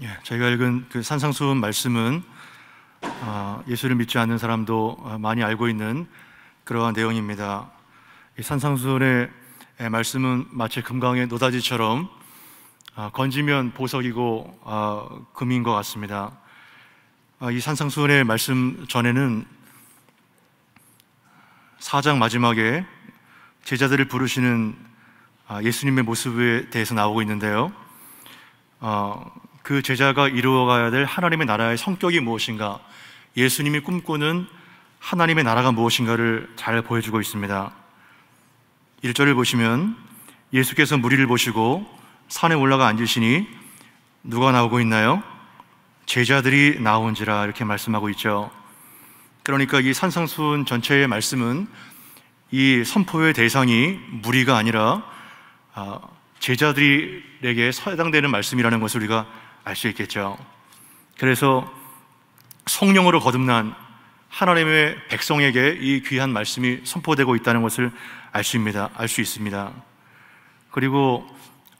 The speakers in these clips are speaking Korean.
예, 저희가 읽은 그 산상수훈 말씀은 어, 예수를 믿지 않는 사람도 많이 알고 있는 그러한 내용입니다. 이 산상수훈의 예, 말씀은 마치 금강의 노다지처럼 어, 건지면 보석이고 어, 금인 것 같습니다. 어, 이 산상수훈의 말씀 전에는 사장 마지막에 제자들을 부르시는 어, 예수님의 모습에 대해서 나오고 있는데요. 어, 그 제자가 이루어가야 될 하나님의 나라의 성격이 무엇인가, 예수님이 꿈꾸는 하나님의 나라가 무엇인가를 잘 보여주고 있습니다. 1절을 보시면 예수께서 무리를 보시고 산에 올라가 앉으시니 누가 나오고 있나요? 제자들이 나온지라 이렇게 말씀하고 있죠. 그러니까 이 산상수훈 전체의 말씀은 이 선포의 대상이 무리가 아니라 아, 제자들에게 해당되는 말씀이라는 것을 우리가 알수 있겠죠. 그래서 성령으로 거듭난 하나님의 백성에게 이 귀한 말씀이 선포되고 있다는 것을 알 수 있습니다. 알 수 있습니다. 그리고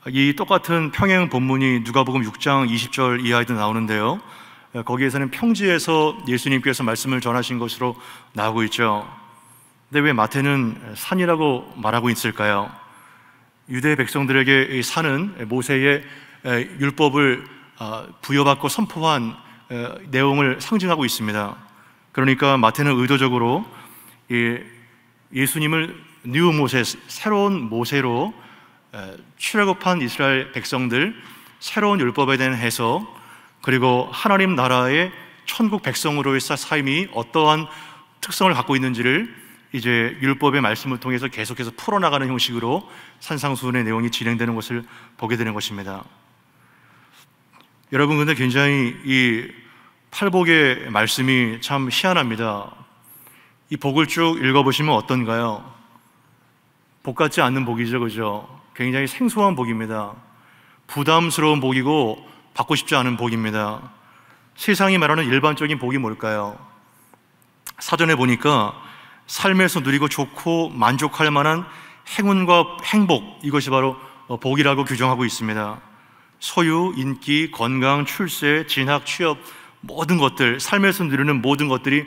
이 똑같은 평행 본문이 누가복음 6장 20절 이하에도 나오는데요. 거기에서는 평지에서 예수님께서 말씀을 전하신 것으로 나오고 있죠. 근데 왜 마태는 산이라고 말하고 있을까요? 유대 백성들에게 산은 모세의 율법을 아, 부여받고 선포한 내용을 상징하고 있습니다. 그러니까 마태는 의도적으로 예수님을 뉴 모세, 새로운 모세로 출애굽한 이스라엘 백성들 새로운 율법에 대한 해석 그리고 하나님 나라의 천국 백성으로의 삶이 어떠한 특성을 갖고 있는지를 이제 율법의 말씀을 통해서 계속해서 풀어나가는 형식으로 산상수훈의 내용이 진행되는 것을 보게 되는 것입니다. 여러분 근데 굉장히 이 팔복의 말씀이 참 희한합니다. 이 복을 쭉 읽어보시면 어떤가요? 복 같지 않는 복이죠, 그죠? 굉장히 생소한 복입니다. 부담스러운 복이고 받고 싶지 않은 복입니다. 세상이 말하는 일반적인 복이 뭘까요? 사전에 보니까 삶에서 누리고 좋고 만족할 만한 행운과 행복 이것이 바로 복이라고 규정하고 있습니다. 소유, 인기, 건강, 출세, 진학, 취업 모든 것들 삶에서 누리는 모든 것들이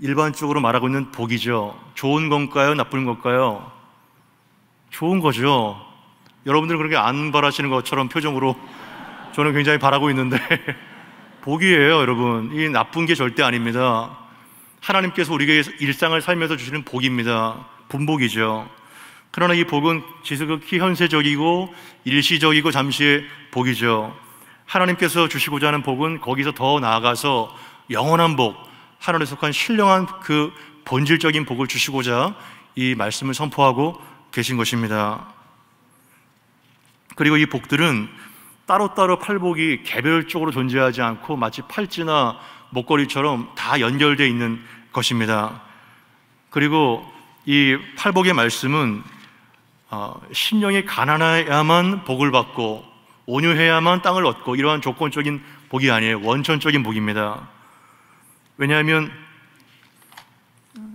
일반적으로 말하고 있는 복이죠. 좋은 건가요? 나쁜 건가요? 좋은 거죠. 여러분들은 그렇게 안 바라시는 것처럼 표정으로 저는 굉장히 바라고 있는데 복이에요, 여러분. 이 나쁜 게 절대 아닙니다. 하나님께서 우리에게 일상을 살면서 주시는 복입니다. 분복이죠. 그러나 이 복은 지극히 현세적이고 일시적이고 잠시 복이죠. 하나님께서 주시고자 하는 복은 거기서 더 나아가서 영원한 복, 하늘에 속한 신령한 그 본질적인 복을 주시고자 이 말씀을 선포하고 계신 것입니다. 그리고 이 복들은 따로따로 팔복이 개별적으로 존재하지 않고 마치 팔찌나 목걸이처럼 다 연결되어 있는 것입니다. 그리고 이 팔복의 말씀은 어, 신령이 가난해야만 복을 받고 온유해야만 땅을 얻고 이러한 조건적인 복이 아니에요. 원천적인 복입니다. 왜냐하면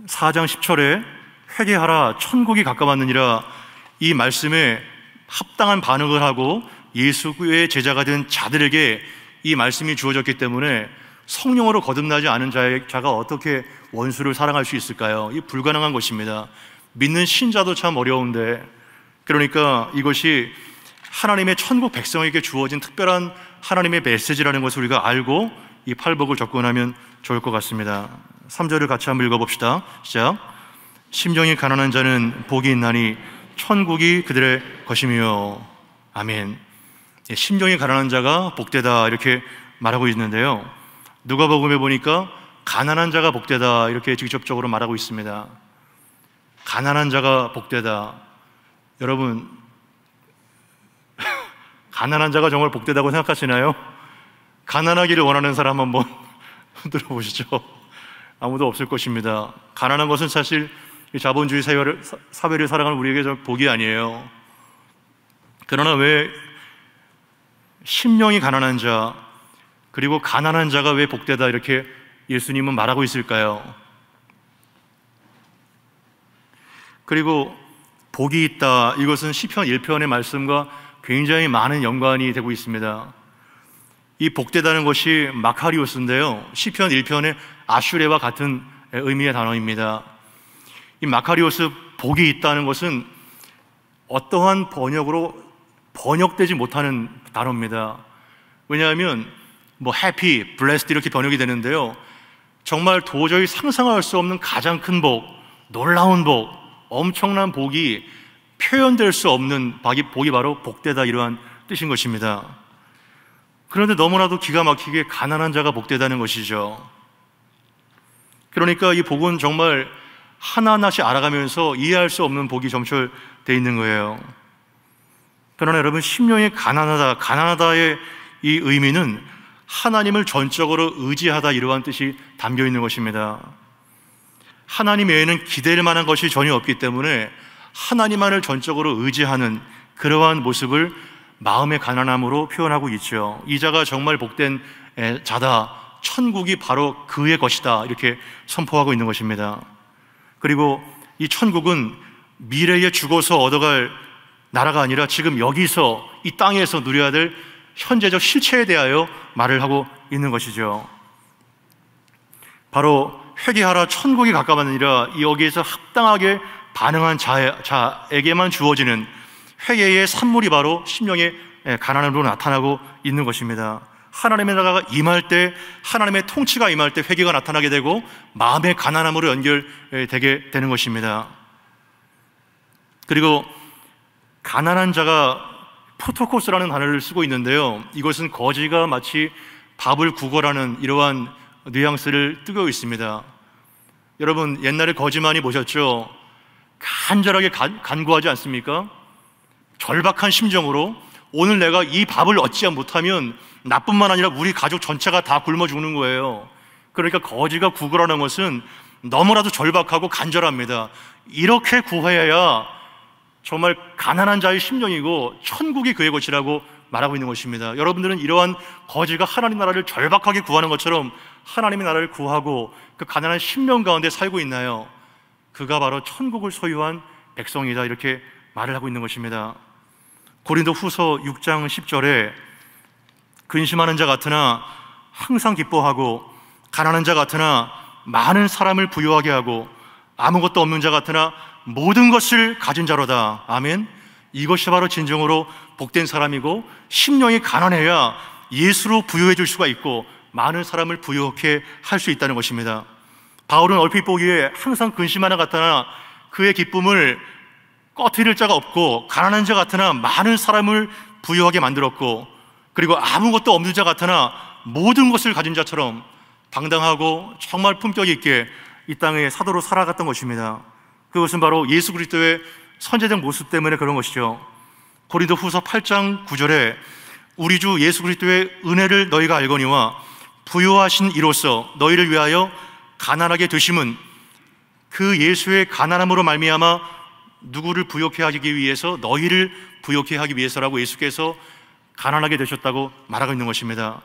4장 10절에 회개하라 천국이 가까웠느니라 이 말씀에 합당한 반응을 하고 예수의 제자가 된 자들에게 이 말씀이 주어졌기 때문에 성령으로 거듭나지 않은 자가 어떻게 원수를 사랑할 수 있을까요? 이 불가능한 것입니다. 믿는 신자도 참 어려운데 그러니까 이것이 하나님의 천국 백성에게 주어진 특별한 하나님의 메시지라는 것을 우리가 알고 이 팔복을 접근하면 좋을 것 같습니다. 3절을 같이 한번 읽어봅시다. 시작. 심정이 가난한 자는 복이 있나니 천국이 그들의 것이며. 아멘. 예, 심정이 가난한 자가 복되다 이렇게 말하고 있는데요. 누가복음에 보니까 가난한 자가 복되다 이렇게 직접적으로 말하고 있습니다. 가난한 자가 복되다. 여러분 가난한 자가 정말 복되다고 생각하시나요? 가난하기를 원하는 사람 한번 들어보시죠. 아무도 없을 것입니다. 가난한 것은 사실 자본주의 사회를, 사회를 살아가는 우리에게 좀 복이 아니에요. 그러나 왜 심령이 가난한 자, 그리고 가난한 자가 왜 복되다 이렇게 예수님은 말하고 있을까요? 그리고 복이 있다. 이것은 시편 1편의 말씀과 굉장히 많은 연관이 되고 있습니다. 이 복되다는 것이 마카리오스인데요. 시편 1편의 아슈레와 같은 의미의 단어입니다. 이 마카리오스 복이 있다는 것은 어떠한 번역으로 번역되지 못하는 단어입니다. 왜냐하면 뭐 happy, 이렇게 번역이 되는데요. 정말 도저히 상상할 수 없는 가장 큰 복, 놀라운 복, 엄청난 복이 표현될 수 없는 복이 바로 복되다 이러한 뜻인 것입니다. 그런데 너무나도 기가 막히게 가난한 자가 복되다는 것이죠. 그러니까 이 복은 정말 하나하나씩 알아가면서 이해할 수 없는 복이 점철되어 있는 거예요. 그러나 여러분, 심령이 가난하다, 가난하다의 이 의미는 하나님을 전적으로 의지하다 이러한 뜻이 담겨 있는 것입니다. 하나님 외에는 기댈 만한 것이 전혀 없기 때문에 하나님만을 전적으로 의지하는 그러한 모습을 마음의 가난함으로 표현하고 있죠. 이자가 정말 복된 자다. 천국이 바로 그의 것이다. 이렇게 선포하고 있는 것입니다. 그리고 이 천국은 미래에 죽어서 얻어갈 나라가 아니라 지금 여기서 이 땅에서 누려야 될 현재적 실체에 대하여 말을 하고 있는 것이죠. 바로 회개하라 천국이 가까웠느니라 여기에서 합당하게 반응한 자, 에게만 주어지는 회개의 산물이 바로 심령의 예, 가난으로 나타나고 있는 것입니다. 하나님의 나라가 임할 때 하나님의 통치가 임할 때 회개가 나타나게 되고 마음의 가난함으로 연결되게 예, 되는 것입니다. 그리고 가난한 자가 포토코스라는 단어를 쓰고 있는데요. 이것은 거지가 마치 밥을 구걸하는 이러한 뉘앙스를 뜨고 있습니다. 여러분 옛날에 거지만이 보셨죠? 간절하게 간구하지 않습니까? 절박한 심정으로 오늘 내가 이 밥을 얻지 못하면 나뿐만 아니라 우리 가족 전체가 다 굶어 죽는 거예요. 그러니까 거지가 구걸하는 것은 너무나도 절박하고 간절합니다. 이렇게 구해야 정말 가난한 자의 심정이고 천국이 그의 것이라고 말하고 있는 것입니다. 여러분들은 이러한 거지가 하나님 나라를 절박하게 구하는 것처럼 하나님의 나라를 구하고 그 가난한 심령 가운데 살고 있나요? 그가 바로 천국을 소유한 백성이다 이렇게 말을 하고 있는 것입니다. 고린도 후서 6장 10절에 근심하는 자 같으나 항상 기뻐하고 가난한 자 같으나 많은 사람을 부유하게 하고 아무것도 없는 자 같으나 모든 것을 가진 자로다. 아멘. 이것이 바로 진정으로 복된 사람이고 심령이 가난해야 예수로 부유해 줄 수가 있고 많은 사람을 부유하게 할 수 있다는 것입니다. 바울은 얼핏 보기에 항상 근심하나 같으나 그의 기쁨을 꺼트릴 자가 없고 가난한 자 같으나 많은 사람을 부유하게 만들었고 그리고 아무것도 없는 자 같으나 모든 것을 가진 자처럼 당당하고 정말 품격 있게 이 땅의 사도로 살아갔던 것입니다. 그것은 바로 예수 그리스도의 선제적 모습 때문에 그런 것이죠. 고린도 후서 8장 9절에 우리 주 예수 그리스도의 은혜를 너희가 알거니와 부여하신 이로써 너희를 위하여 가난하게 되심은 그 예수의 가난함으로 말미암아 누구를 부욕해 하기 위해서 너희를 부욕해 하기 위해서라고 예수께서 가난하게 되셨다고 말하고 있는 것입니다.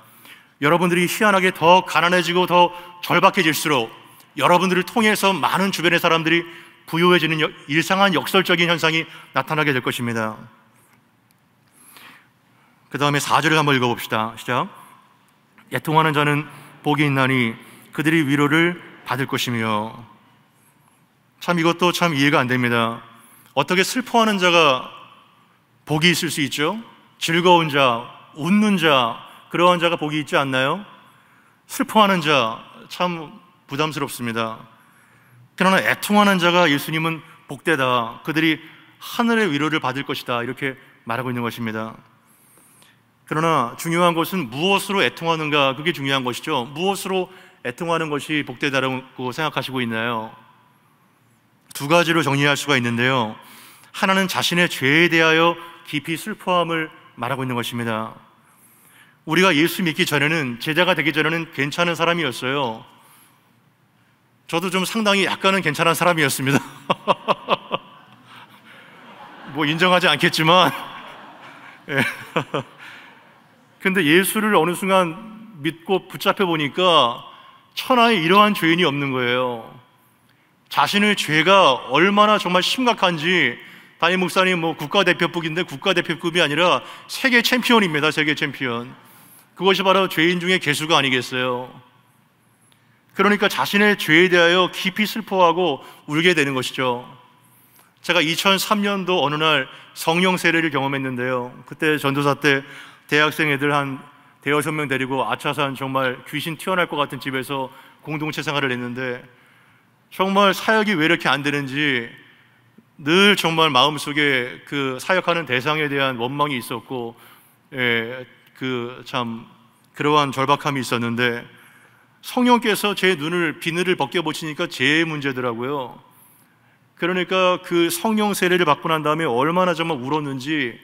여러분들이 희한하게 더 가난해지고 더 절박해질수록 여러분들을 통해서 많은 주변의 사람들이 부유해지는 일상한 역설적인 현상이 나타나게 될 것입니다. 그 다음에 4절을 한번 읽어봅시다. 시작. 애통하는 자는 복이 있나니 그들이 위로를 받을 것이며 참 이것도 참 이해가 안 됩니다. 어떻게 슬퍼하는 자가 복이 있을 수 있죠? 즐거운 자, 웃는 자, 그러한 자가 복이 있지 않나요? 슬퍼하는 자, 참 부담스럽습니다. 그러나 애통하는 자가 예수님은 복되다. 그들이 하늘의 위로를 받을 것이다. 이렇게 말하고 있는 것입니다. 그러나 중요한 것은 무엇으로 애통하는가 그게 중요한 것이죠. 무엇으로 애통하는 것이 복되다라고 생각하시고 있나요? 두 가지로 정리할 수가 있는데요. 하나는 자신의 죄에 대하여 깊이 슬퍼함을 말하고 있는 것입니다. 우리가 예수 믿기 전에는 제자가 되기 전에는 괜찮은 사람이었어요. 저도 좀 상당히 약간은 괜찮은 사람이었습니다. 뭐 인정하지 않겠지만. 예. 근데 예수를 어느 순간 믿고 붙잡혀 보니까 천하에 이러한 죄인이 없는 거예요. 자신의 죄가 얼마나 정말 심각한지 담임 목사님 뭐 국가대표급인데 국가대표급이 아니라 세계 챔피언입니다. 세계 챔피언. 그것이 바로 죄인 중에 개수가 아니겠어요. 그러니까 자신의 죄에 대하여 깊이 슬퍼하고 울게 되는 것이죠. 제가 2003년도 어느 날 성령 세례를 경험했는데요. 그때 전도사 때 대학생 애들 한 대여섯 명 데리고 아차산 정말 귀신 튀어날 것 같은 집에서 공동체 생활을 했는데 정말 사역이 왜 이렇게 안 되는지 늘 정말 마음속에 그 사역하는 대상에 대한 원망이 있었고 예, 그 참 그러한 절박함이 있었는데 성령께서 제 눈을 비늘을 벗겨 보시니까 제 문제더라고요. 그러니까 그 성령 세례를 받고 난 다음에 얼마나 정말 울었는지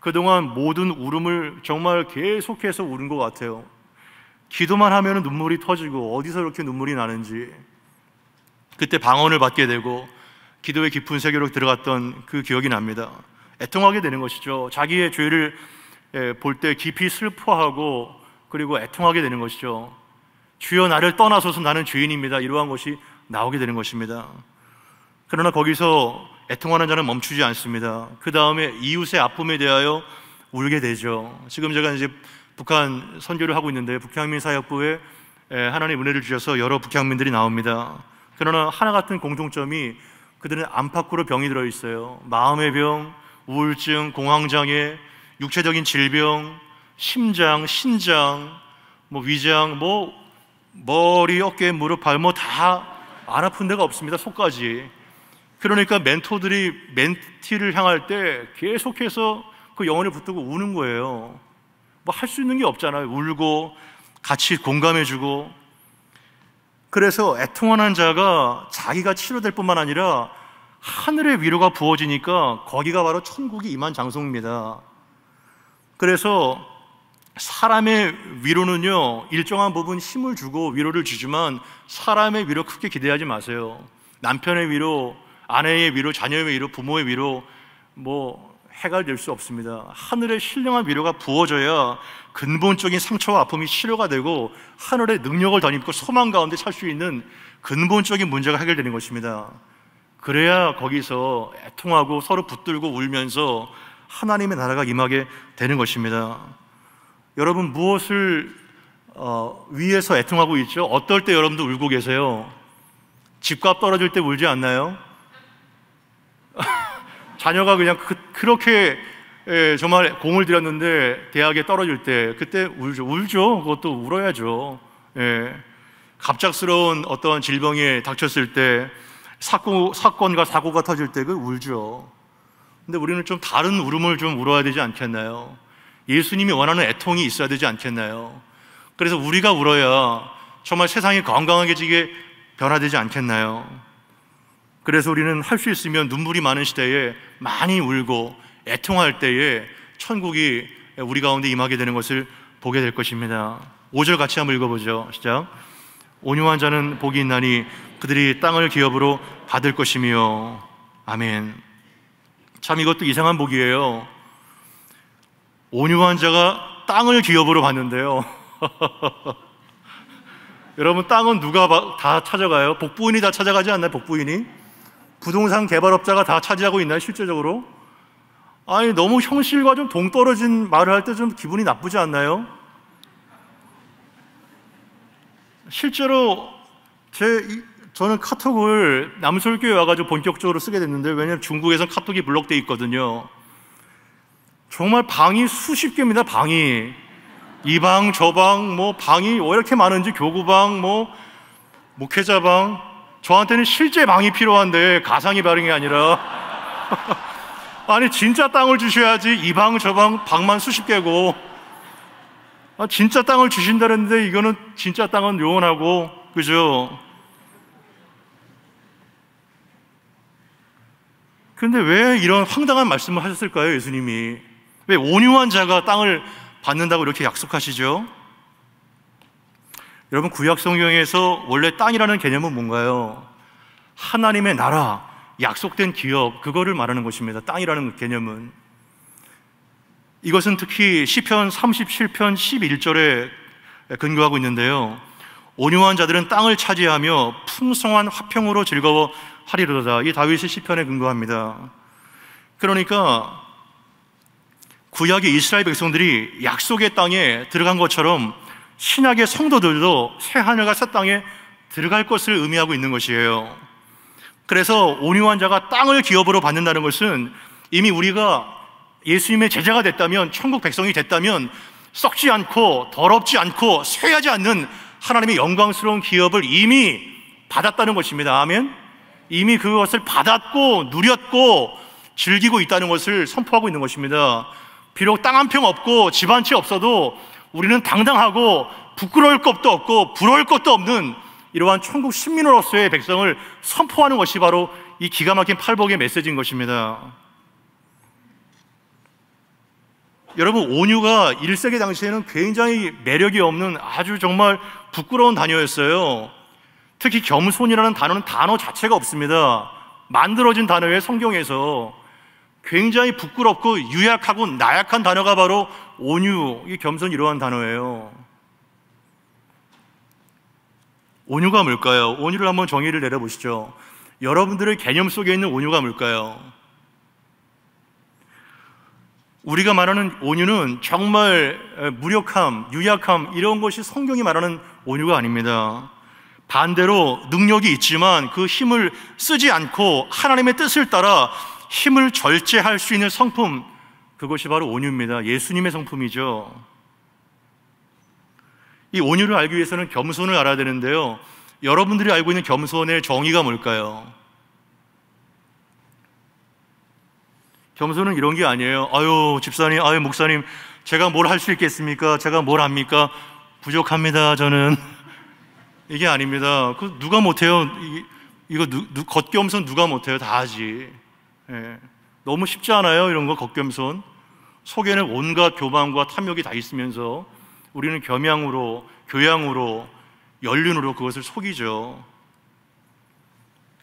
그동안 모든 울음을 정말 계속해서 울은 것 같아요. 기도만 하면 눈물이 터지고 어디서 이렇게 눈물이 나는지 그때 방언을 받게 되고 기도의 깊은 세계로 들어갔던 그 기억이 납니다. 애통하게 되는 것이죠. 자기의 죄를 예, 볼때 깊이 슬퍼하고 그리고 애통하게 되는 것이죠. 주여 나를 떠나소서 나는 죄인입니다. 이러한 것이 나오게 되는 것입니다. 그러나 거기서 애통하는 자는 멈추지 않습니다. 그 다음에 이웃의 아픔에 대하여 울게 되죠. 지금 제가 이제 북한 선교를 하고 있는데 북향민 사역부에 하나님 은혜를 주셔서 여러 북향민들이 나옵니다. 그러나 하나 같은 공통점이 그들은 안팎으로 병이 들어 있어요. 마음의 병, 우울증, 공황장애, 육체적인 질병, 심장, 신장, 뭐 위장, 뭐 머리, 어깨, 무릎, 발뭐 다 안 아픈 데가 없습니다. 속까지. 그러니까 멘토들이 멘티를 향할 때 계속해서 그 영혼을 붙들고 우는 거예요. 뭐 할 수 있는 게 없잖아요. 울고 같이 공감해주고. 그래서 애통한 환자가 자기가 치료될 뿐만 아니라 하늘의 위로가 부어지니까 거기가 바로 천국이 임한 장소입니다. 그래서 사람의 위로는요, 일정한 부분 힘을 주고 위로를 주지만 사람의 위로 크게 기대하지 마세요. 남편의 위로, 아내의 위로, 자녀의 위로, 부모의 위로 뭐 해가 될수 없습니다. 하늘의 신령한 위로가 부어져야 근본적인 상처와 아픔이 치료가 되고 하늘의 능력을 덧입고 소망 가운데 살 수 있는 근본적인 문제가 해결되는 것입니다. 그래야 거기서 애통하고 서로 붙들고 울면서 하나님의 나라가 임하게 되는 것입니다. 여러분 무엇을 어, 위에서 애통하고 있죠? 어떨 때 여러분도 울고 계세요? 집값 떨어질 때 울지 않나요? 자녀가 그냥 그, 렇게 정말 예, 공을 들였는데 대학에 떨어질 때 그때 울죠. 울죠. 그것도 울어야죠. 예. 갑작스러운 어떤 질병에 닥쳤을 때 사고, 사건과 사고가 터질 때그 울죠. 근데 우리는 좀 다른 울음을 좀 울어야 되지 않겠나요? 예수님이 원하는 애통이 있어야 되지 않겠나요? 그래서 우리가 울어야 정말 세상이 건강하게 지게 변화되지 않겠나요? 그래서 우리는 할 수 있으면 눈물이 많은 시대에 많이 울고 애통할 때에 천국이 우리 가운데 임하게 되는 것을 보게 될 것입니다. 5절 같이 한번 읽어보죠. 시작. 온유한 자는 복이 있나니 그들이 땅을 기업으로 받을 것이며. 아멘. 참 이것도 이상한 복이에요. 온유한 자가 땅을 기업으로 받는데요. 여러분, 땅은 누가 다 찾아가요? 복부인이 다 찾아가지 않나요? 복부인이? 부동산 개발업자가 다 차지하고 있나요, 실제적으로? 아니, 너무 현실과좀 동떨어진 말을 할 때 좀 기분이 나쁘지 않나요? 실제로 제, 저는 카톡을 남솔교회 와가지고 본격적으로 쓰게 됐는데, 왜냐면 중국에선 카톡이 블록돼 있거든요. 정말 방이 수십 개입니다, 방이. 이 방, 저 방, 뭐, 방이 왜 이렇게 많은지, 교구방, 뭐, 목회자방, 저한테는 실제 방이 필요한데 가상의 발행이 아니라 아니 진짜 땅을 주셔야지 이 방 저 방 방만 수십 개고 아, 진짜 땅을 주신다는데 이거는 진짜 땅은 요원하고 그죠? 근데 왜 이런 황당한 말씀을 하셨을까요, 예수님이? 왜 온유한 자가 땅을 받는다고 이렇게 약속하시죠? 여러분 구약 성경에서 원래 땅이라는 개념은 뭔가요? 하나님의 나라, 약속된 기업 그거를 말하는 것입니다. 땅이라는 개념은 이것은 특히 시편 37편 11절에 근거하고 있는데요. 온유한 자들은 땅을 차지하며 풍성한 화평으로 즐거워 하리로다. 이 다윗의 시편에 근거합니다. 그러니까 구약의 이스라엘 백성들이 약속의 땅에 들어간 것처럼 신약의 성도들도 새 하늘과 새 땅에 들어갈 것을 의미하고 있는 것이에요. 그래서 온유한 자가 땅을 기업으로 받는다는 것은 이미 우리가 예수님의 제자가 됐다면, 천국 백성이 됐다면 썩지 않고 더럽지 않고 쇠하지 않는 하나님의 영광스러운 기업을 이미 받았다는 것입니다. 아멘. 이미 그것을 받았고 누렸고 즐기고 있다는 것을 선포하고 있는 것입니다. 비록 땅 한 평 없고 집 한 채 없어도 우리는 당당하고 부끄러울 것도 없고 부러울 것도 없는 이러한 천국 신민으로서의 백성을 선포하는 것이 바로 이 기가 막힌 팔복의 메시지인 것입니다. 여러분, 온유가 1세기 당시에는 굉장히 매력이 없는 아주 정말 부끄러운 단어였어요. 특히 겸손이라는 단어는 단어 자체가 없습니다. 만들어진 단어의 성경에서 굉장히 부끄럽고 유약하고 나약한 단어가 바로 온유, 이 겸손 이러한 단어예요. 온유가 뭘까요? 온유를 한번 정의를 내려보시죠. 여러분들의 개념 속에 있는 온유가 뭘까요? 우리가 말하는 온유는 정말 무력함, 유약함, 이런 것이 성경이 말하는 온유가 아닙니다. 반대로 능력이 있지만 그 힘을 쓰지 않고 하나님의 뜻을 따라 힘을 절제할 수 있는 성품, 그것이 바로 온유입니다. 예수님의 성품이죠. 이 온유를 알기 위해서는 겸손을 알아야 되는데요. 여러분들이 알고 있는 겸손의 정의가 뭘까요? 겸손은 이런 게 아니에요. 아유, 집사님, 아유, 목사님, 제가 뭘 할 수 있겠습니까? 제가 뭘 합니까? 부족합니다, 저는. 이게 아닙니다. 그 누가 못해요? 이거 누, 누, 겉겸손 누가 못해요? 다 하지. 예. 너무 쉽지 않아요? 이런 거 겉겸손. 속에는 온갖 교만과 탐욕이 다 있으면서 우리는 겸양으로, 교양으로, 연륜으로 그것을 속이죠.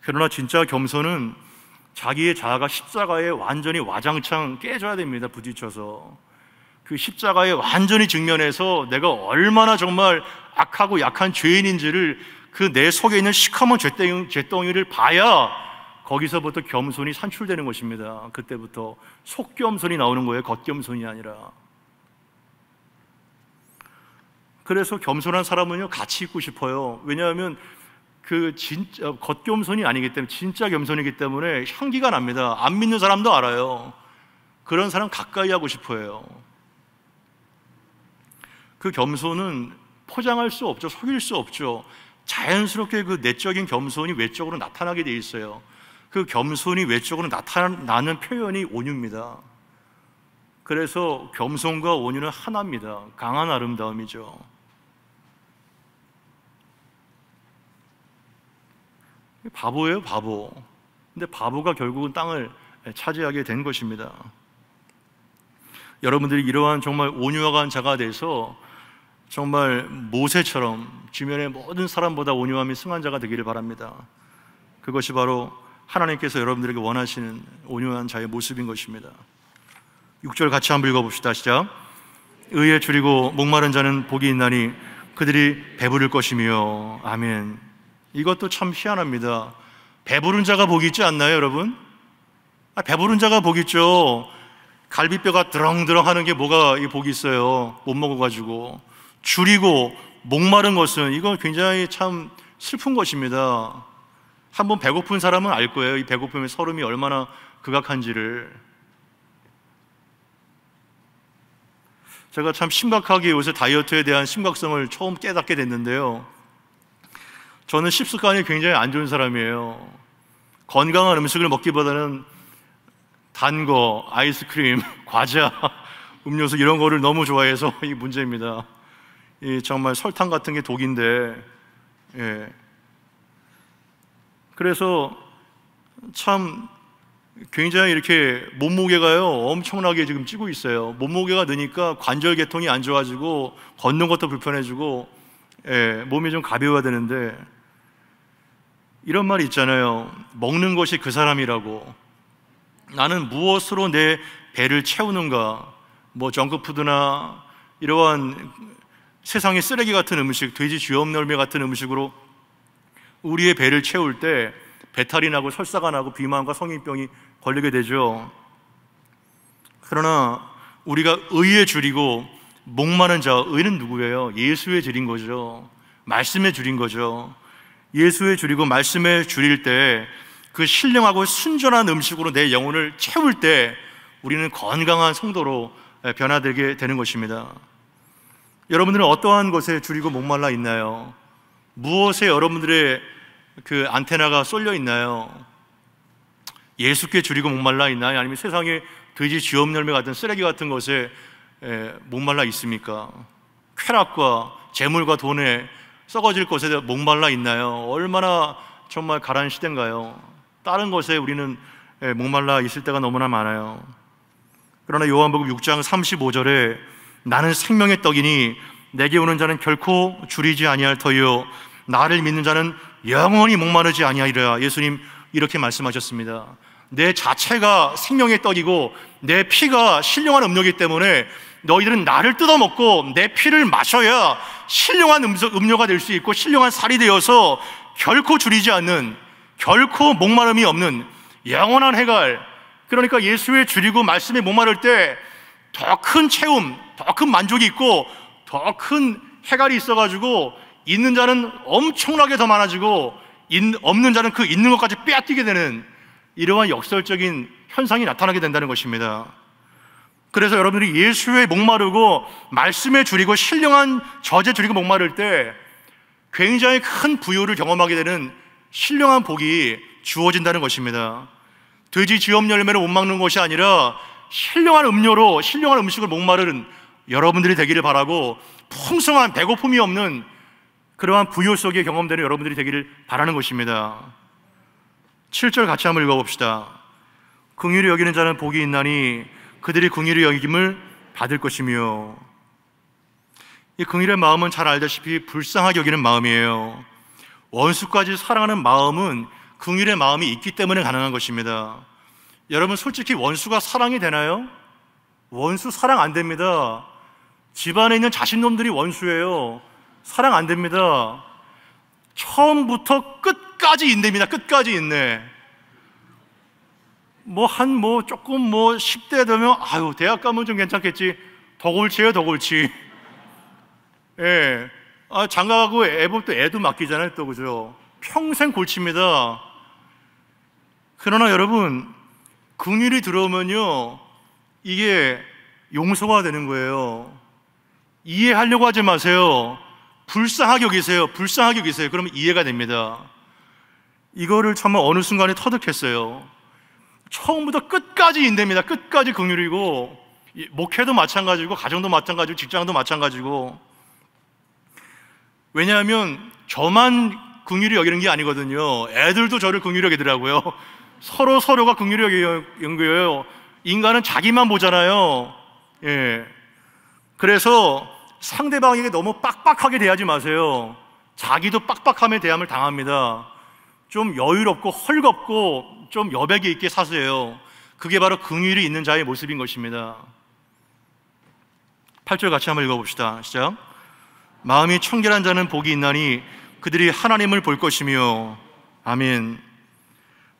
그러나 진짜 겸손은 자기의 자아가 십자가에 완전히 와장창 깨져야 됩니다. 부딪혀서. 그 십자가에 완전히 직면해서 내가 얼마나 정말 악하고 약한 죄인인지를 그 내 속에 있는 시커먼 죄덩이를 봐야 거기서부터 겸손이 산출되는 것입니다. 그때부터 속겸손이 나오는 거예요. 겉겸손이 아니라. 그래서 겸손한 사람은요, 같이 있고 싶어요. 왜냐하면 그 진짜 어, 겉겸손이 아니기 때문에 진짜 겸손이기 때문에 향기가 납니다. 안 믿는 사람도 알아요. 그런 사람 가까이 하고 싶어요. 그 겸손은 포장할 수 없죠. 속일 수 없죠. 자연스럽게 그 내적인 겸손이 외적으로 나타나게 돼 있어요. 그 겸손이 외적으로 나타나는 표현이 온유입니다. 그래서 겸손과 온유는 하나입니다. 강한 아름다움이죠. 바보예요, 바보. 근데 바보가 결국은 땅을 차지하게 된 것입니다. 여러분들이 이러한 정말 온유한 자가 돼서 정말 모세처럼 주변의 모든 사람보다 온유함이 승한 자가 되기를 바랍니다. 그것이 바로 하나님께서 여러분들에게 원하시는 온유한 자의 모습인 것입니다. 6절 같이 한번 읽어봅시다. 시작. 의에 줄이고 목마른 자는 복이 있나니 그들이 배부를 것이며. 아멘. 이것도 참 희한합니다. 배부른 자가 복이 있지 않나요, 여러분? 아, 배부른 자가 복이 있죠. 갈비뼈가 드렁드렁 하는 게 뭐가 복이 있어요. 못 먹어가지고. 줄이고 목마른 것은 이거 굉장히 참 슬픈 것입니다. 한번 배고픈 사람은 알 거예요. 이 배고픔의 서름이 얼마나 극악한지를. 제가 참 심각하게 요새 다이어트에 대한 심각성을 처음 깨닫게 됐는데요. 저는 식습관이 굉장히 안 좋은 사람이에요. 건강한 음식을 먹기보다는 단 거, 아이스크림, 과자, 음료수 이런 거를 너무 좋아해서 이 문제입니다. 이 정말 설탕 같은 게 독인데, 예. 그래서 참 굉장히 이렇게 몸무게가요 엄청나게 지금 찌고 있어요. 몸무게가 느니까 관절 계통이 안 좋아지고 걷는 것도 불편해지고 예, 몸이 좀 가벼워야 되는데 이런 말이 있잖아요. 먹는 것이 그 사람이라고 나는 무엇으로 내 배를 채우는가? 뭐 정크푸드나 이러한 세상의 쓰레기 같은 음식, 돼지 쥐염 열매 같은 음식으로 우리의 배를 채울 때 배탈이 나고 설사가 나고 비만과 성인병이 걸리게 되죠. 그러나 우리가 의에 줄이고 목 마른 자, 의는 누구예요? 예수에 줄인 거죠. 말씀에 줄인 거죠. 예수에 줄이고 말씀에 줄일 때 그 신령하고 순전한 음식으로 내 영혼을 채울 때 우리는 건강한 성도로 변화되게 되는 것입니다. 여러분들은 어떠한 것에 줄이고 목말라 있나요? 무엇에 여러분들의 그 안테나가 쏠려 있나요? 예수께 줄이고 목말라 있나요? 아니면 세상에 돼지 쥐엄 열매 같은 쓰레기 같은 것에 목말라 있습니까? 쾌락과 재물과 돈에 썩어질 것에 목말라 있나요? 얼마나 정말 가란 시대인가요? 다른 것에 우리는 목말라 있을 때가 너무나 많아요. 그러나 요한복음 6장 35절에 나는 생명의 떡이니 내게 오는 자는 결코 줄이지 아니할 터이요 나를 믿는 자는 영원히 목마르지 아니하리라 예수님 이렇게 말씀하셨습니다. 내 자체가 생명의 떡이고 내 피가 신령한 음료이기 때문에 너희들은 나를 뜯어먹고 내 피를 마셔야 신령한 음료가 될 수 있고 신령한 살이 되어서 결코 줄이지 않는 결코 목마름이 없는 영원한 해갈 그러니까 예수의 줄이고 말씀에 목마를 때 더 큰 채움, 더 큰 만족이 있고 더 큰 해갈이 있어가지고 있는 자는 엄청나게 더 많아지고 없는 자는 그 있는 것까지 빼앗기게 되는 이러한 역설적인 현상이 나타나게 된다는 것입니다. 그래서 여러분들이 예수의 목마르고 말씀에 줄이고 신령한 저제 줄이고 목마를 때 굉장히 큰부여를 경험하게 되는 신령한 복이 주어진다는 것입니다. 돼지 지엄 열매를 못 막는 것이 아니라 신령한 음료로 신령한 음식을 목마르는 여러분들이 되기를 바라고 풍성한 배고픔이 없는 그러한 부요 속에 경험되는 여러분들이 되기를 바라는 것입니다. 7절 같이 한번 읽어봅시다. 긍휼히 여기는 자는 복이 있나니 그들이 긍휼히 여김을 받을 것이며 이 긍휼의 마음은 잘 알다시피 불쌍하게 여기는 마음이에요. 원수까지 사랑하는 마음은 긍휼의 마음이 있기 때문에 가능한 것입니다. 여러분 솔직히 원수가 사랑이 되나요? 원수 사랑 안 됩니다. 집안에 있는 자신놈들이 원수예요. 사랑 안 됩니다. 처음부터 끝까지 인내입니다. 끝까지 인내. 뭐, 한, 뭐, 조금 뭐, 10대 되면, 아유, 대학 가면 좀 괜찮겠지. 더 골치에요, 더 골치. 예. 아, 장가가고 애보 또 애도 맡기잖아요, 또, 그죠? 평생 골치입니다. 그러나 여러분, 긍휼이 들어오면요, 이게 용서가 되는 거예요. 이해하려고 하지 마세요. 불쌍하게 계세요 불쌍하게 계세요 그러면 이해가 됩니다. 이거를 정말 어느 순간에 터득했어요. 처음부터 끝까지 인대입니다. 끝까지 긍휼이고 목회도 마찬가지고 가정도 마찬가지고 직장도 마찬가지고 왜냐하면 저만 긍휼이 여기는 게 아니거든요. 애들도 저를 긍휼이 여기더라고요. 서로 서로가 긍휼이 여기는 거예요. 인간은 자기만 보잖아요. 예. 그래서 상대방에게 너무 빡빡하게 대하지 마세요. 자기도 빡빡함에 대함을 당합니다. 좀 여유롭고 헐겁고 좀 여백이 있게 사세요. 그게 바로 긍휼이 있는 자의 모습인 것입니다. 8절 같이 한번 읽어봅시다. 시작. 마음이 청결한 자는 복이 있나니 그들이 하나님을 볼 것이며 아멘.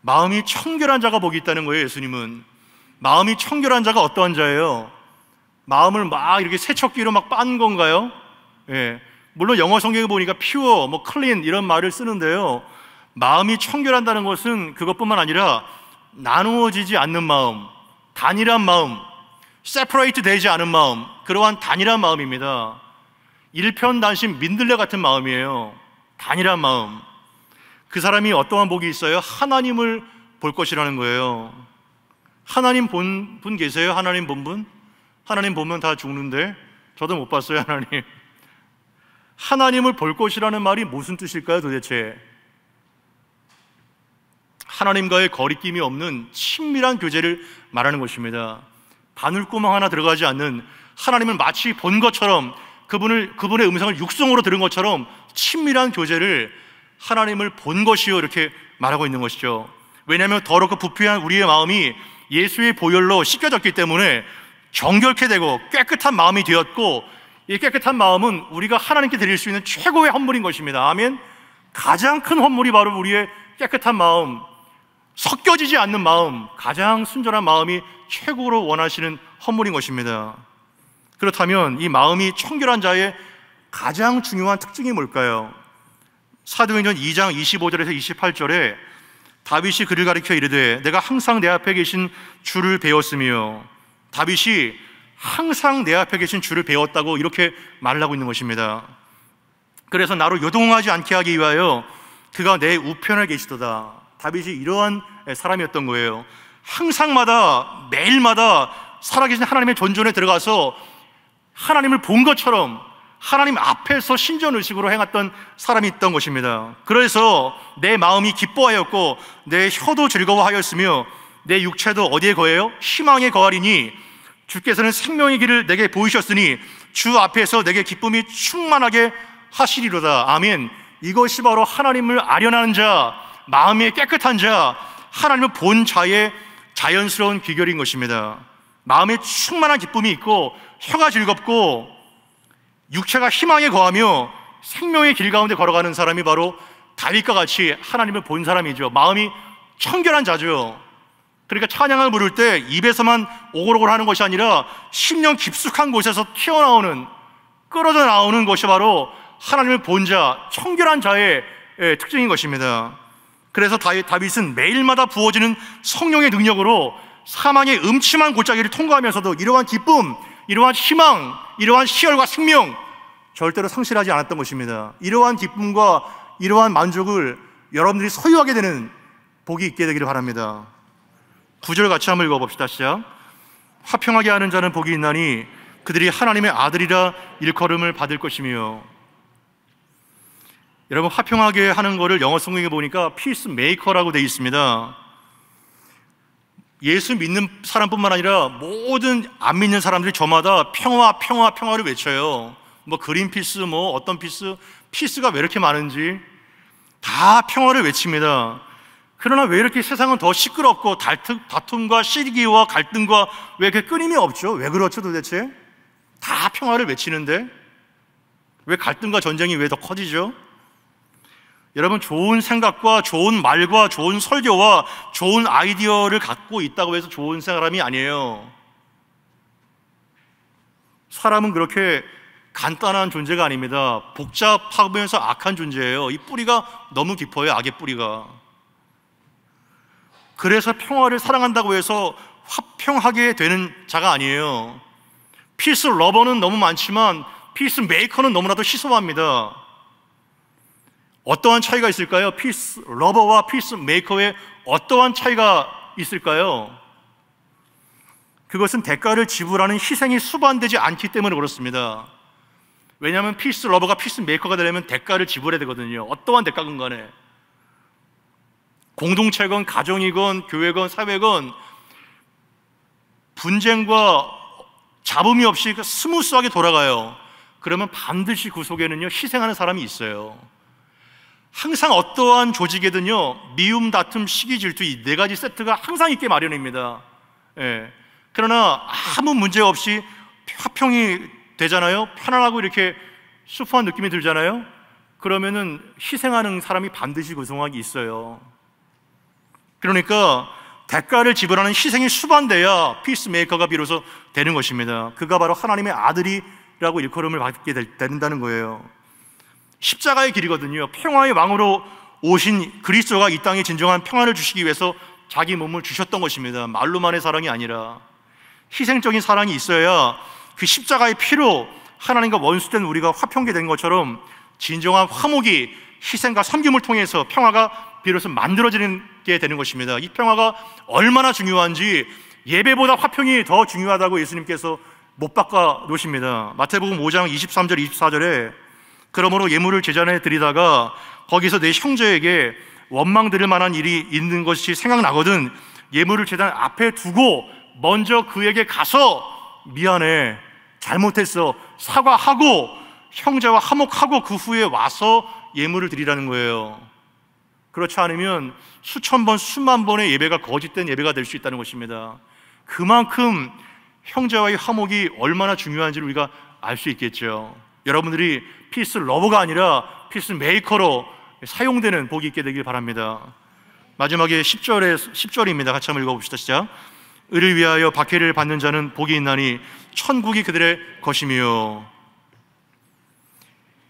마음이 청결한 자가 복이 있다는 거예요, 예수님은. 마음이 청결한 자가 어떠한 자예요? 마음을 막 이렇게 세척기로 막 빤 건가요? 예. 물론 영어 성경에 보니까 pure, 뭐 clean 이런 말을 쓰는데요. 마음이 청결한다는 것은 그것뿐만 아니라 나누어지지 않는 마음, 단일한 마음, 세퍼레이트 되지 않은 마음, 그러한 단일한 마음입니다. 일편단심 민들레 같은 마음이에요. 단일한 마음. 그 사람이 어떠한 복이 있어요? 하나님을 볼 것이라는 거예요. 하나님 본 분 계세요? 하나님 본 분? 하나님 보면 다 죽는데 저도 못 봤어요, 하나님. 하나님을 볼 것이라는 말이 무슨 뜻일까요, 도대체? 하나님과의 거리낌이 없는 친밀한 교제를 말하는 것입니다. 바늘구멍 하나 들어가지 않는 하나님을 마치 본 것처럼 그분을 그분의 음성을 육성으로 들은 것처럼 친밀한 교제를 하나님을 본 것이요 이렇게 말하고 있는 것이죠. 왜냐하면 더럽고 부패한 우리의 마음이 예수의 보혈로 씻겨졌기 때문에 정결케 되고 깨끗한 마음이 되었고 이 깨끗한 마음은 우리가 하나님께 드릴 수 있는 최고의 헌물인 것입니다. 아멘. 가장 큰 헌물이 바로 우리의 깨끗한 마음, 섞여지지 않는 마음, 가장 순전한 마음이 최고로 원하시는 헌물인 것입니다. 그렇다면 이 마음이 청결한 자의 가장 중요한 특징이 뭘까요? 사도행전 2장 25절에서 28절에 다윗이 그를 가리켜 이르되 내가 항상 내 앞에 계신 주를 배웠으며 다윗이 항상 내 앞에 계신 주를 배웠다고 이렇게 말하고 있는 것입니다. 그래서 나로 요동하지 않게 하기 위하여 그가 내 우편에 계시도다. 다윗이 이러한 사람이었던 거예요. 항상마다 매일마다 살아계신 하나님의 존전에 들어가서 하나님을 본 것처럼 하나님 앞에서 신전 의식으로 행했던 사람이 있던 것입니다. 그래서 내 마음이 기뻐하였고 내 혀도 즐거워하였으며 내 육체도 어디에 거해요? 희망의 거하리니 주께서는 생명의 길을 내게 보이셨으니 주 앞에서 내게 기쁨이 충만하게 하시리로다. 아멘. 이것이 바로 하나님을 아련하는 자, 마음이 깨끗한 자, 하나님을 본 자의 자연스러운 귀결인 것입니다. 마음에 충만한 기쁨이 있고 혀가 즐겁고 육체가 희망에 거하며 생명의 길 가운데 걸어가는 사람이 바로 다윗과 같이 하나님을 본 사람이죠. 마음이 청결한 자죠. 그러니까 찬양을 부를 때 입에서만 오글오글 하는 것이 아니라 심령 깊숙한 곳에서 튀어나오는 끌어져 나오는 것이 바로 하나님의 본자, 청결한 자의 예, 특징인 것입니다. 그래서 다윗은 매일마다 부어지는 성령의 능력으로 사망의 음침한 골짜기를 통과하면서도 이러한 기쁨, 이러한 희망, 이러한 시열과 생명 절대로 상실하지 않았던 것입니다. 이러한 기쁨과 이러한 만족을 여러분들이 소유하게 되는 복이 있게 되기를 바랍니다. 구절 같이 한번 읽어봅시다. 시작. 화평하게 하는 자는 복이 있나니 그들이 하나님의 아들이라 일컬음을 받을 것이며 여러분 화평하게 하는 거를 영어 성경에 보니까 피스 메이커라고 되어 있습니다. 예수 믿는 사람뿐만 아니라 모든 안 믿는 사람들이 저마다 평화 평화 평화를 외쳐요. 뭐 그린 피스 뭐 어떤 피스 피스가 왜 이렇게 많은지 다 평화를 외칩니다. 그러나 왜 이렇게 세상은 더 시끄럽고 다툼과 시기와 갈등과 왜 이렇게 끊임이 없죠? 왜 그렇죠 도대체? 다 평화를 외치는데 왜 갈등과 전쟁이 왜 더 커지죠? 여러분 좋은 생각과 좋은 말과 좋은 설교와 좋은 아이디어를 갖고 있다고 해서 좋은 사람이 아니에요. 사람은 그렇게 간단한 존재가 아닙니다. 복잡하면서 악한 존재예요. 이 뿌리가 너무 깊어요. 악의 뿌리가. 그래서 평화를 사랑한다고 해서 화평하게 되는 자가 아니에요. 피스 러버는 너무 많지만 피스 메이커는 너무나도 희소합니다. 어떠한 차이가 있을까요? 피스 러버와 피스 메이커의 어떠한 차이가 있을까요? 그것은 대가를 지불하는 희생이 수반되지 않기 때문에 그렇습니다. 왜냐하면 피스 러버가 피스 메이커가 되려면 대가를 지불해야 되거든요. 어떠한 대가건 간에. 공동체건 가정이건 교회건 사회건 분쟁과 잡음이 없이 그 스무스하게 돌아가요. 그러면 반드시 그 속에는요, 희생하는 사람이 있어요. 항상 어떠한 조직에든요, 미움, 다툼, 시기, 질투 이 네 가지 세트가 항상 있게 마련입니다. 예. 그러나 아무 문제 없이 화평이 되잖아요. 편안하고 이렇게 수포한 느낌이 들잖아요. 그러면은 희생하는 사람이 반드시 구성하기 그 있어요. 그러니까 대가를 지불하는 희생이 수반돼야 피스메이커가 비로소 되는 것입니다. 그가 바로 하나님의 아들이라고 일컬음을 받게 된다는 거예요. 십자가의 길이거든요. 평화의 왕으로 오신 그리스도가 이 땅에 진정한 평화를 주시기 위해서 자기 몸을 주셨던 것입니다. 말로만의 사랑이 아니라 희생적인 사랑이 있어야 그 십자가의 피로 하나님과 원수된 우리가 화평게 된 것처럼 진정한 화목이 희생과 섬김을 통해서 평화가 비로소 만들어지게 는 되는 것입니다. 이 평화가 얼마나 중요한지 예배보다 화평이 더 중요하다고 예수님께서 못 바꿔 놓으십니다. 마태복음 5장 23절 24절에 그러므로 예물을 제자에 드리다가 거기서 내 형제에게 원망 들을 만한 일이 있는 것이 생각나거든 예물을 제단 앞에 두고 먼저 그에게 가서 미안해 잘못했어 사과하고 형제와 화목하고 그 후에 와서 예물을 드리라는 거예요. 그렇지 않으면 수천 번, 수만 번의 예배가 거짓된 예배가 될 수 있다는 것입니다. 그만큼 형제와의 화목이 얼마나 중요한지를 우리가 알 수 있겠죠. 여러분들이 피스 러버가 아니라 피스 메이커로 사용되는 복이 있게 되길 바랍니다. 마지막에 10절에 10절입니다. 같이 한번 읽어 봅시다. 시작. 의를 위하여 박해를 받는 자는 복이 있나니 천국이 그들의 것이며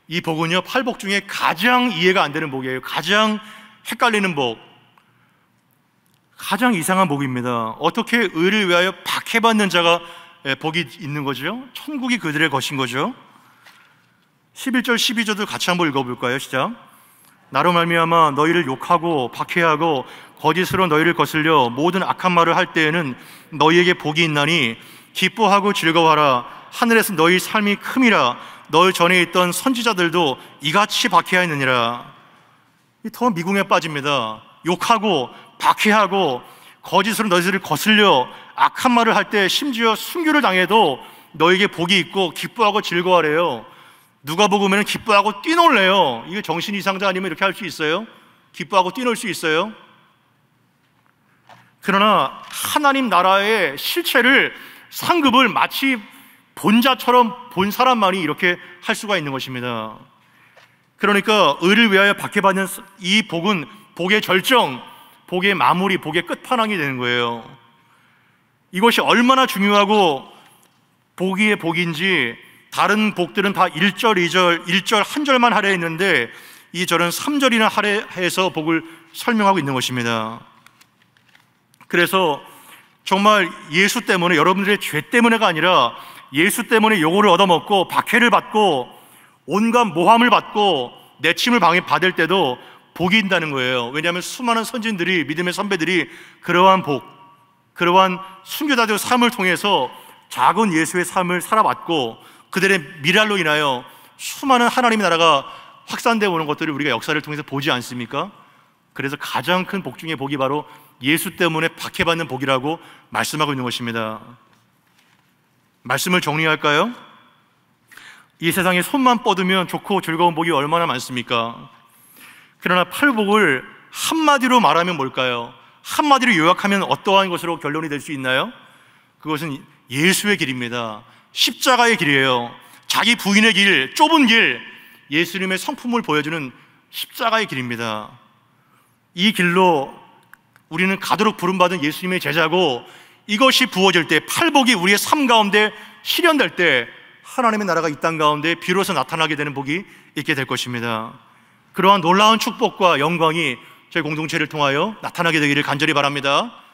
이 복은요 팔복 중에 가장 이해가 안 되는 복이에요. 가장 헷갈리는 복. 가장 이상한 복입니다. 어떻게 의를 위하여 박해받는 자가 예, 복이 있는 거죠? 천국이 그들의 것인 거죠. 11절 12절도 같이 한번 읽어 볼까요? 시작. 나로 말미암아 너희를 욕하고 박해하고 거짓으로 너희를 거슬려 모든 악한 말을 할 때에는 너희에게 복이 있나니 기뻐하고 즐거워하라 하늘에서 너희 삶이 큼이라 너희 전에 있던 선지자들도 이같이 박해하였느니라 더 미궁에 빠집니다. 욕하고 박해하고 거짓으로 너희들을 거슬려 악한 말을 할 때 심지어 순교를 당해도 너에게 복이 있고 기뻐하고 즐거워하래요. 누가 보면 기뻐하고 뛰놀래요. 이게 정신 이상자 아니면 이렇게 할 수 있어요? 기뻐하고 뛰놀 수 있어요? 그러나 하나님 나라의 실체를 상급을 마치 본자처럼 본 사람만이 이렇게 할 수가 있는 것입니다. 그러니까 의를 위하여 박해받는 이 복은 복의 절정, 복의 마무리, 복의 끝판왕이 되는 거예요. 이것이 얼마나 중요하고 복이의 복인지 다른 복들은 다 1절, 2절, 1절 한 절만 할애했는데 이 절은 3절이나 할애해서 복을 설명하고 있는 것입니다. 그래서 정말 예수 때문에 여러분들의 죄 때문에가 아니라 예수 때문에 요거를 얻어먹고 박해를 받고 온갖 모함을 받고 내침을 방해 받을 때도 복이 있다는 거예요. 왜냐하면 수많은 선진들이 믿음의 선배들이 그러한 복, 그러한 순교자들 삶을 통해서 작은 예수의 삶을 살아왔고 그들의 미랄로 인하여 수많은 하나님의 나라가 확산되어 오는 것들을 우리가 역사를 통해서 보지 않습니까? 그래서 가장 큰 복 중의 복이 바로 예수 때문에 박해받는 복이라고 말씀하고 있는 것입니다. 말씀을 정리할까요? 이 세상에 손만 뻗으면 좋고 즐거운 복이 얼마나 많습니까? 그러나 팔복을 한마디로 말하면 뭘까요? 한마디로 요약하면 어떠한 것으로 결론이 될 수 있나요? 그것은 예수의 길입니다. 십자가의 길이에요. 자기 부인의 길, 좁은 길, 예수님의 성품을 보여주는 십자가의 길입니다. 이 길로 우리는 가도록 부름받은 예수님의 제자고 이것이 부어질 때, 팔복이 우리의 삶 가운데 실현될 때 하나님의 나라가 이 땅 가운데 비로소 나타나게 되는 복이 있게 될 것입니다. 그러한 놀라운 축복과 영광이 저희 공동체를 통하여 나타나게 되기를 간절히 바랍니다.